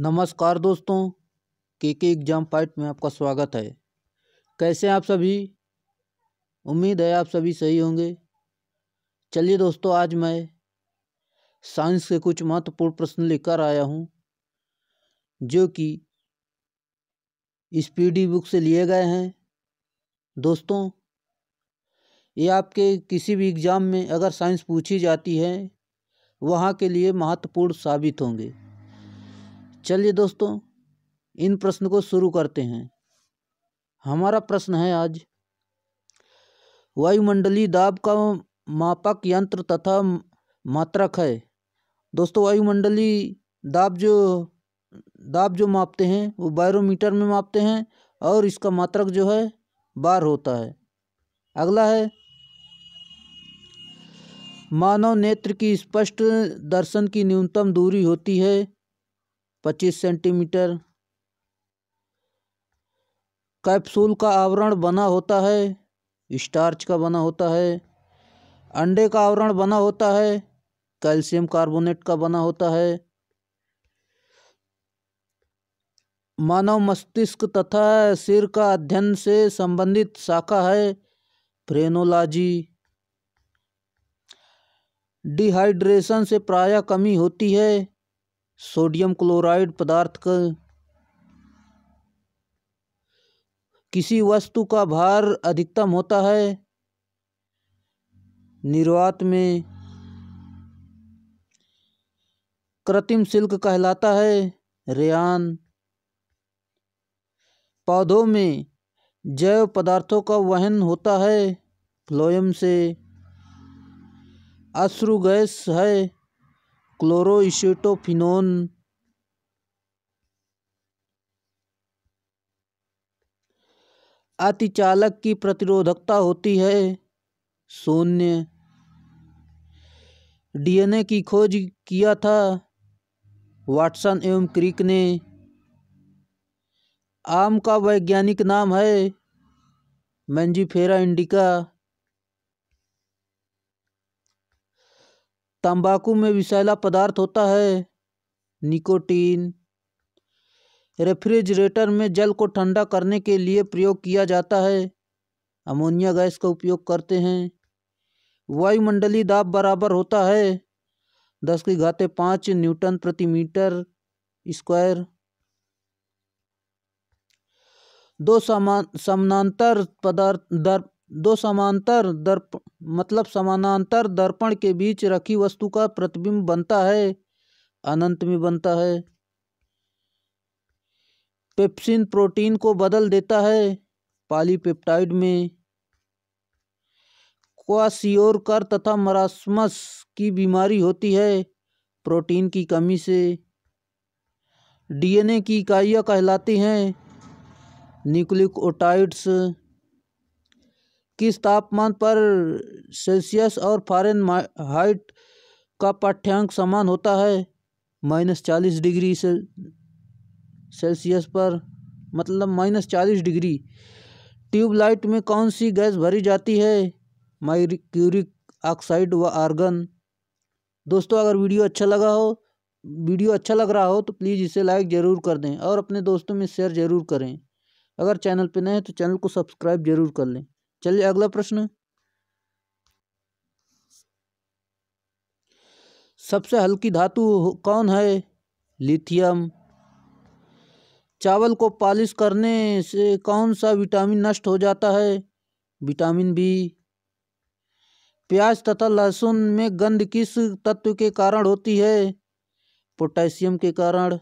नमस्कार दोस्तों के के एग्ज़ाम फाइट में आपका स्वागत है कैसे आप सभी उम्मीद है आप सभी सही होंगे चलिए दोस्तों आज मैं साइंस के कुछ महत्वपूर्ण प्रश्न लेकर आया हूं जो कि इस पी डी बुक से लिए गए हैं दोस्तों ये आपके किसी भी एग्ज़ाम में अगर साइंस पूछी जाती है वहाँ के लिए महत्वपूर्ण साबित होंगे चलिए दोस्तों इन प्रश्न को शुरू करते हैं हमारा प्रश्न है आज वायुमंडलीय दाब का मापक यंत्र तथा मात्रक है दोस्तों वायुमंडलीय दाब जो दाब जो मापते हैं वो बायरोमीटर में मापते हैं और इसका मात्रक जो है बार होता है अगला है मानव नेत्र की स्पष्ट दर्शन की न्यूनतम दूरी होती है पच्चीस सेंटीमीटर कैप्सूल का आवरण बना होता है स्टार्च का बना होता है अंडे का आवरण बना होता है कैल्शियम कार्बोनेट का बना होता है मानव मस्तिष्क तथा सिर का अध्ययन से संबंधित शाखा है फ्रेनोलॉजी डिहाइड्रेशन से प्रायः कमी होती है सोडियम क्लोराइड पदार्थ का किसी वस्तु का भार अधिकतम होता है निर्वात में कृत्रिम सिल्क कहलाता है रेयान पौधों में जैव पदार्थों का वहन होता है फ्लोएम से अश्रु गैस है क्लोरोइसीटोफिनोन अतिचालक की प्रतिरोधकता होती है शून्य डीएनए की खोज किया था वाटसन एवं क्रिक ने आम का वैज्ञानिक नाम है मंजीफेरा इंडिका तंबाकू में विषैला पदार्थ होता है निकोटीन रेफ्रिजरेटर में जल को ठंडा करने के लिए प्रयोग किया जाता है अमोनिया गैस का उपयोग करते हैं वायुमंडलीय दाब बराबर होता है दस की घाते पाँच न्यूटन प्रति मीटर स्क्वायर दो समान समानांतर पदार्थ दर दो समांतर दर्प मतलब समानांतर दर्पण के बीच रखी वस्तु का प्रतिबिंब बनता है अनंत में बनता है पेप्सिन प्रोटीन को बदल देता है पॉलीपेप्टाइड में क्वासियोर कर तथा मरासमस की बीमारी होती है प्रोटीन की कमी से डीएनए की इकाइयाँ कहलाती हैं न्यूक्लिकोटाइड्स किस तापमान पर सेल्सियस और फॉरन हाइट का पाठ्यांक समान होता है माइनस चालीस डिग्री से सेल्सियस पर मतलब माइनस चालीस डिग्री ट्यूबलाइट में कौन सी गैस भरी जाती है माइक्यूरिक ऑक्साइड व आर्गन दोस्तों अगर वीडियो अच्छा लगा हो वीडियो अच्छा लग रहा हो तो प्लीज़ इसे लाइक ज़रूर कर दें और अपने दोस्तों में शेयर ज़रूर करें अगर चैनल पर नए हैं तो चैनल को सब्सक्राइब ज़रूर कर लें चलिए अगला प्रश्न सबसे हल्की धातु कौन है लिथियम चावल को पॉलिश करने से कौन सा विटामिन नष्ट हो जाता है विटामिन बी प्याज तथा लहसुन में गंध किस तत्व के कारण होती है पोटेशियम के कारण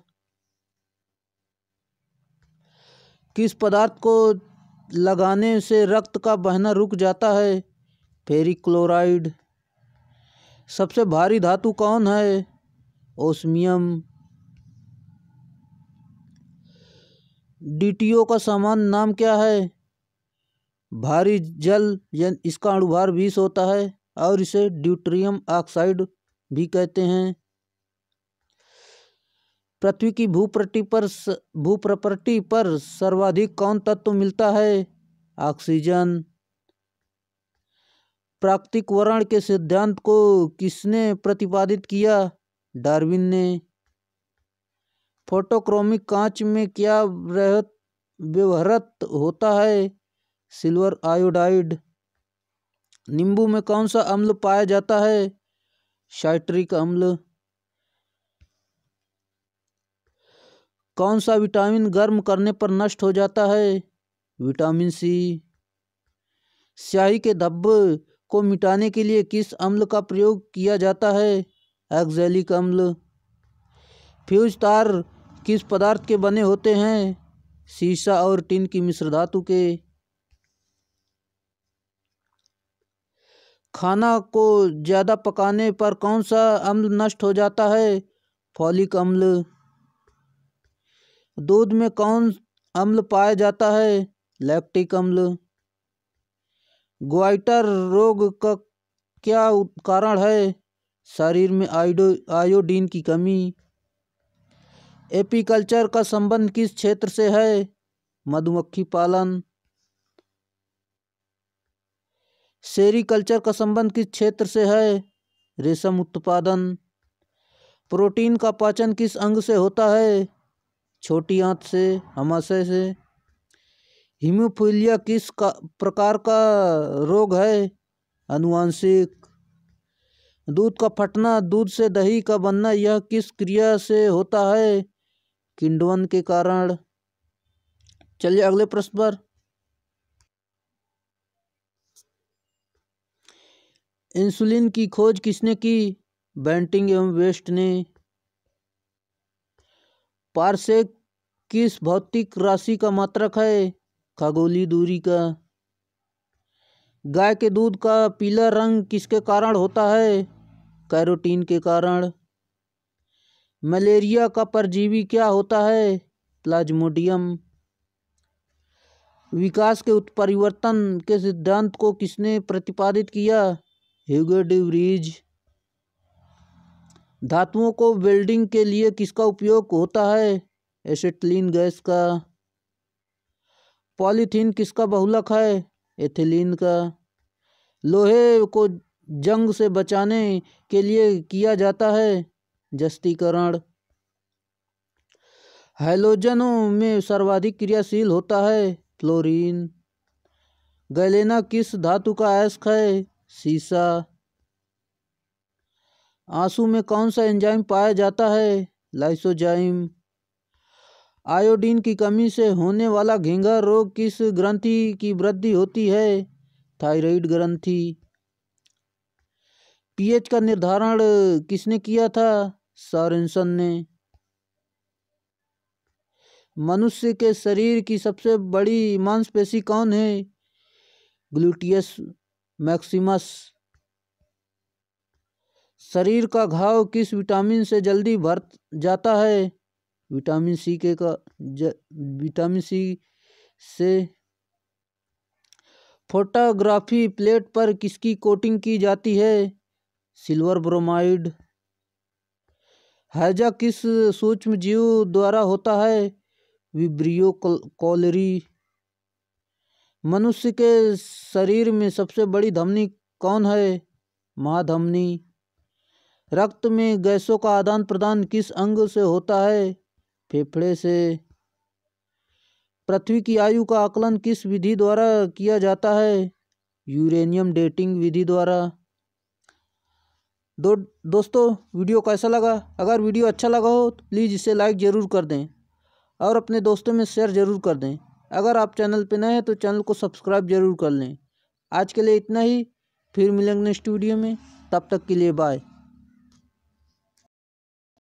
किस पदार्थ को लगाने से रक्त का बहना रुक जाता है फेरी क्लोराइड सबसे भारी धातु कौन है ओस्मियम डीटीओ का सामान्य नाम क्या है भारी जल इसका अणुभार बीस होता है और इसे ड्यूट्रियम ऑक्साइड भी कहते हैं पृथ्वी की भूप्रति पर भूप्रपर्टी पर सर्वाधिक कौन तत्व मिलता है ऑक्सीजन प्राकृतिक वर्ण के सिद्धांत को किसने प्रतिपादित किया डार्विन ने फोटोक्रोमिक कांच में क्या व्यवहारत होता है सिल्वर आयोडाइड नींबू में कौन सा अम्ल पाया जाता है साइट्रिक अम्ल कौन सा विटामिन गर्म करने पर नष्ट हो जाता है विटामिन सी स्याही के धब्बे को मिटाने के लिए किस अम्ल का प्रयोग किया जाता है एक्जैलिक अम्ल फ्यूज तार किस पदार्थ के बने होते हैं शीशा और टिन की मिश्र धातु के खाना को ज़्यादा पकाने पर कौन सा अम्ल नष्ट हो जाता है फॉलिक अम्ल दूध में कौन अम्ल पाया जाता है? लैक्टिक अम्ल ग्वाइटर रोग का क्या कारण है? शरीर में आयोडो आयोडीन की कमी एपीकल्चर का संबंध किस क्षेत्र से है मधुमक्खी पालन सेरिकल्चर का संबंध किस क्षेत्र से है रेशम उत्पादन प्रोटीन का पाचन किस अंग से होता है छोटी आंत से हमाशय से हिमोफीलिया किस का प्रकार का रोग है अनुवांशिक दूध का फटना दूध से दही का बनना यह किस क्रिया से होता है किंडवन के कारण चलिए अगले प्रश्न पर इंसुलिन की खोज किसने की बैंटिंग एवं वेस्ट ने पार्सेक किस भौतिक राशि का मात्रक है खगोली दूरी का गाय के दूध का पीला रंग किसके कारण होता है कैरोटीन के कारण मलेरिया का परजीवी क्या होता है प्लाज्मोडियम विकास के उत्परिवर्तन के सिद्धांत को किसने प्रतिपादित किया ह्यूगो डिवरीज़ धातुओं को वेल्डिंग के लिए किसका उपयोग होता है एसिटिलीन गैस का पॉलीथीन किसका बहुलक है एथिलीन का लोहे को जंग से बचाने के लिए किया जाता है जस्तीकरण हाइलोजनों में सर्वाधिक क्रियाशील होता है फ्लोरीन गैलेना किस धातु का अयस्क है सीसा आंसू में कौन सा एंजाइम पाया जाता है लाइसोजाइम आयोडीन की कमी से होने वाला घेंगा रोग किस ग्रंथि की वृद्धि होती है थायराइड ग्रंथि पीएच का निर्धारण किसने किया था सॉरेंसन ने मनुष्य के शरीर की सबसे बड़ी मांसपेशी कौन है ग्लूटियस मैक्सिमस शरीर का घाव किस विटामिन से जल्दी भर जाता है विटामिन सी के का विटामिन सी से फोटोग्राफी प्लेट पर किसकी कोटिंग की जाती है सिल्वर ब्रोमाइड हैजा किस सूक्ष्म जीव द्वारा होता है विब्रियो कॉलरी मनुष्य के शरीर में सबसे बड़ी धमनी कौन है महाधमनी रक्त में गैसों का आदान प्रदान किस अंग से होता है फेफड़े से पृथ्वी की आयु का आकलन किस विधि द्वारा किया जाता है यूरेनियम डेटिंग विधि द्वारा दो दोस्तों वीडियो कैसा लगा अगर वीडियो अच्छा लगा हो तो प्लीज़ इसे लाइक ज़रूर कर दें और अपने दोस्तों में शेयर ज़रूर कर दें अगर आप चैनल पर नए हैं तो चैनल को सब्सक्राइब ज़रूर कर लें आज के लिए इतना ही फिर मिलेंगे नेक्स्ट वीडियो में तब तक के लिए बाय